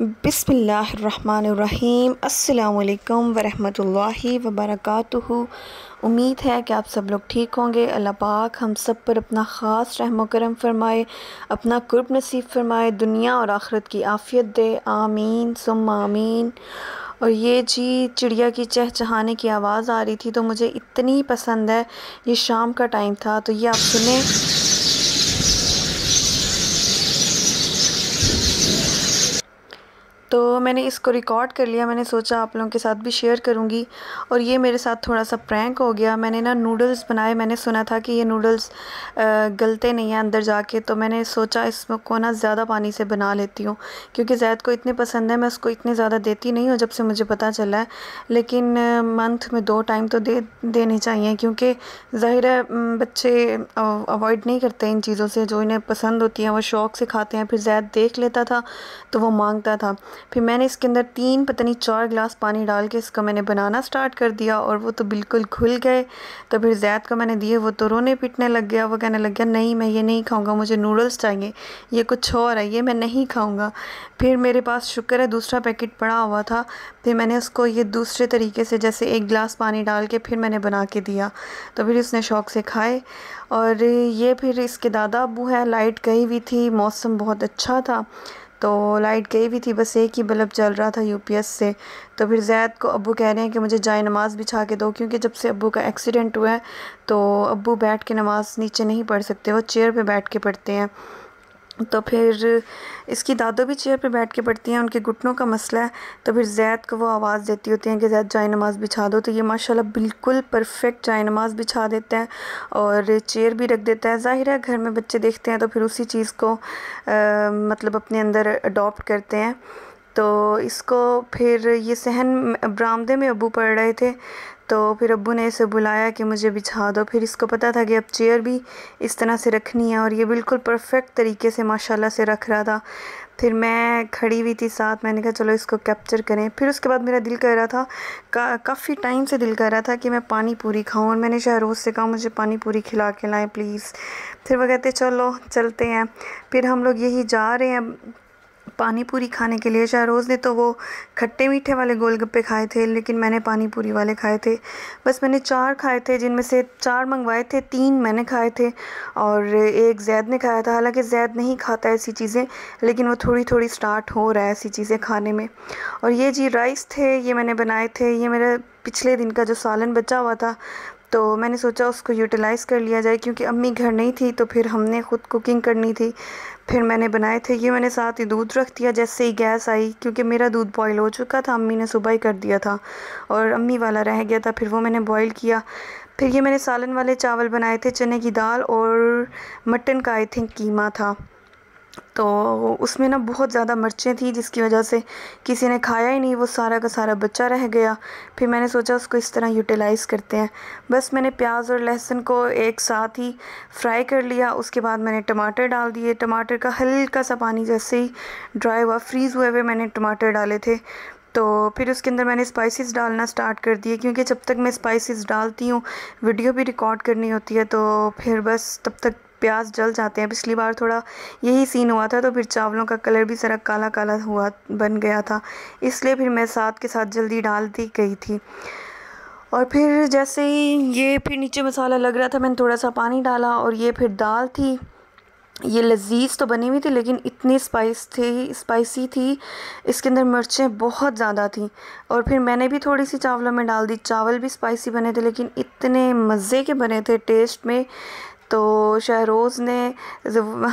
बिसमीम् अल्लाम वरहमतुल्लाहि वबरकatuh उम्मीद है कि आप सब लोग ठीक होंगे अल्लाह पाक हम सब पर अपना ख़ास रहम करम फरमाए अपना कुर्ब नसीब फरमाए दुनिया और आखरत की आफ़ियत दे आमीन सुम आमीन और ये जी चिड़िया की चहचहाने की आवाज़ आ रही थी तो मुझे इतनी पसंद है ये शाम का टाइम था तो ये आप सुने तो मैंने इसको रिकॉर्ड कर लिया मैंने सोचा आप लोगों के साथ भी शेयर करूँगी और ये मेरे साथ थोड़ा सा प्रैंक हो गया मैंने ना नूडल्स बनाए मैंने सुना था कि ये नूडल्स गलते नहीं हैं अंदर जाके तो मैंने सोचा इसको ना ज़्यादा पानी से बना लेती हूँ क्योंकि ज़ैद को इतने पसंद है मैं उसको इतने ज़्यादा देती नहीं हूँ जब से मुझे पता चला है लेकिन मंथ में दो टाइम तो दे देने चाहिए क्योंकि ज़ाहिर है बच्चे अवॉइड नहीं करते इन चीज़ों से जो इन्हें पसंद होती हैं वो शौक़ से खाते हैं फिर ज़ैद देख लेता था तो वो मांगता था फिर मैंने इसके अंदर तीन पता नहीं चार गिलास पानी डाल के इसका मैंने बनाना स्टार्ट कर दिया और वो तो बिल्कुल खुल गए तो फिर जैद को मैंने दिए वो तो रोने पीटने लग गया वो कहने लग गया नहीं मैं ये नहीं खाऊँगा मुझे नूडल्स चाहिए ये कुछ और है ये मैं नहीं खाऊँगा फिर मेरे पास शुक्र है दूसरा पैकेट पड़ा हुआ था फिर मैंने उसको ये दूसरे तरीके से जैसे एक गिलास पानी डाल के फिर मैंने बना के दिया तो फिर उसने शौक़ से खाए और ये फिर इसके दादा अबू हैं लाइट गई हुई थी मौसम बहुत अच्छा था तो लाइट गई भी थी बस एक ही बल्ब जल रहा था यूपीएस से तो फिर जैद को अबू कह रहे हैं कि मुझे जाए नमाज़ बिछा के दो क्योंकि जब से अबू का एक्सीडेंट हुआ है तो अबू बैठ के नमाज़ नीचे नहीं पढ़ सकते वो चेयर पे बैठ के पढ़ते हैं तो फिर इसकी दादो भी चेयर पे बैठ के पढ़ती हैं उनके घुटनों का मसला है तो फिर जैद को वो आवाज़ देती होती हैं कि जैद जाए नमाज़ बिछा दो तो ये माशाल्लाह बिल्कुल परफेक्ट जाए नमाज़ बिछा देते हैं और चेयर भी रख देता है ज़ाहिर है घर में बच्चे देखते हैं तो फिर उसी चीज़ को आ, मतलब अपने अंदर अडोप्ट करते हैं तो इसको फिर ये सहन बरामदे में अबू पढ़ रहे थे तो फिर अबू ने इसे बुलाया कि मुझे बिछा दो फिर इसको पता था कि अब चेयर भी इस तरह से रखनी है और ये बिल्कुल परफेक्ट तरीके से माशाल्लाह से रख रहा था फिर मैं खड़ी हुई थी साथ मैंने कहा चलो इसको कैप्चर करें फिर उसके बाद मेरा दिल कर रहा था का, काफ़ी टाइम से दिल कर रहा था कि मैं पानी पूरी खाऊं और मैंने शहरोज़ से कहा मुझे पानी पूरी खिला के लाएँ प्लीज़ फिर वह कहते चलो चलते हैं फिर हम लोग यही जा रहे हैं पानी पूरी खाने के लिए शाहरोज़ ने तो वो खट्टे मीठे वाले गोलगप्पे खाए थे लेकिन मैंने पानी पूरी वाले खाए थे बस मैंने चार खाए थे जिनमें से चार मंगवाए थे तीन मैंने खाए थे और एक जैद ने खाया था हालांकि जैद नहीं खाता ऐसी चीज़ें लेकिन वो थोड़ी थोड़ी स्टार्ट हो रहा है ऐसी चीज़ें खाने में और ये जी राइस थे ये मैंने बनाए थे ये मेरा पिछले दिन का जो सालन बचा हुआ था तो मैंने सोचा उसको यूटिलाइज़ कर लिया जाए क्योंकि अम्मी घर नहीं थी तो फिर हमने ख़ुद कुकिंग करनी थी फिर मैंने बनाए थे ये मैंने साथ ही दूध रख दिया जैसे ही गैस आई क्योंकि मेरा दूध बॉयल हो चुका था अम्मी ने सुबह ही कर दिया था और अम्मी वाला रह गया था फिर वो मैंने बॉयल किया फिर ये मैंने सालन वाले चावल बनाए थे चने की दाल और मटन का आई थिंक कीमा था तो उसमें ना बहुत ज़्यादा मिर्चें थी जिसकी वजह से किसी ने खाया ही नहीं वो सारा का सारा बच्चा रह गया फिर मैंने सोचा उसको इस तरह यूटिलाइज़ करते हैं बस मैंने प्याज और लहसुन को एक साथ ही फ्राई कर लिया उसके बाद मैंने टमाटर डाल दिए टमाटर का हल्का सा पानी जैसे ही ड्राई हुआ फ्रीज़ हुए हुए मैंने टमाटर डाले थे तो फिर उसके अंदर मैंने स्पाइसेस डालना स्टार्ट कर दिए क्योंकि जब तक मैं स्पाइसेस डालती हूँ वीडियो भी रिकॉर्ड करनी होती है तो फिर बस तब तक प्याज जल जाते हैं पिछली बार थोड़ा यही सीन हुआ था तो फिर चावलों का कलर भी ज़रा काला काला हुआ बन गया था इसलिए फिर मैं साथ के साथ जल्दी डाल दी गई थी और फिर जैसे ही ये फिर नीचे मसाला लग रहा था मैंने थोड़ा सा पानी डाला और ये फिर दाल थी ये लजीज तो बनी हुई थी लेकिन इतनी स्पाइस थी स्पाइसी थी इसके अंदर मिर्चें बहुत ज़्यादा थी और फिर मैंने भी थोड़ी सी चावलों में डाल दी चावल भी स्पाइसी बने थे लेकिन इतने मज़े के बने थे टेस्ट में तो शहरोज़ ने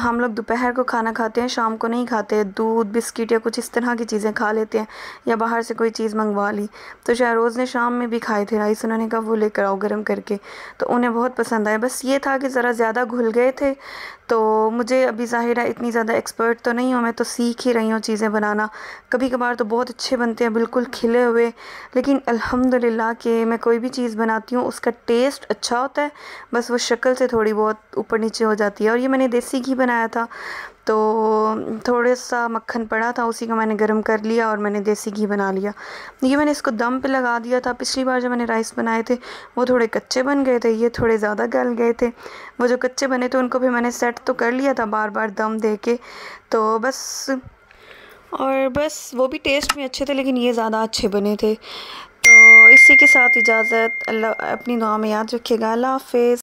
हम लोग दोपहर को खाना खाते हैं शाम को नहीं खाते दूध बिस्किट या कुछ इस तरह की चीज़ें खा लेते हैं या बाहर से कोई चीज़ मंगवा ली तो शहरोज़ ने शाम में भी खाए थे राइस उन्होंने कहा वो लेकर आओ गर्म करके तो उन्हें बहुत पसंद आया बस ये था कि ज़रा ज़्यादा घुल गए थे तो मुझे अभी ज़ाहिर है इतनी ज़्यादा एक्सपर्ट तो नहीं हूँ मैं तो सीख ही रही हूँ चीज़ें बनाना कभी कभार तो बहुत अच्छे बनते हैं बिल्कुल खिले हुए लेकिन अल्हम्दुलिल्लाह के मैं कोई भी चीज़ बनाती हूँ उसका टेस्ट अच्छा होता है बस वो शक्ल से थोड़ी बहुत बहुत ऊपर नीचे हो जाती है और ये मैंने देसी घी बनाया था तो थोड़ा सा मक्खन पड़ा था उसी को मैंने गर्म कर लिया और मैंने देसी घी बना लिया ये मैंने इसको दम पे लगा दिया था पिछली बार जब मैंने राइस बनाए थे वो थोड़े कच्चे बन गए थे ये थोड़े ज़्यादा गल गए थे वो जो कच्चे बने थे उनको भी मैंने सेट तो कर लिया था बार बार दम दे के तो बस और बस वो भी टेस्ट में अच्छे थे लेकिन ये ज़्यादा अच्छे बने थे तो इसी के साथ इजाज़त अल्लाह अपनी दुआ में याद रखिएगा अल्लाह हाफिज़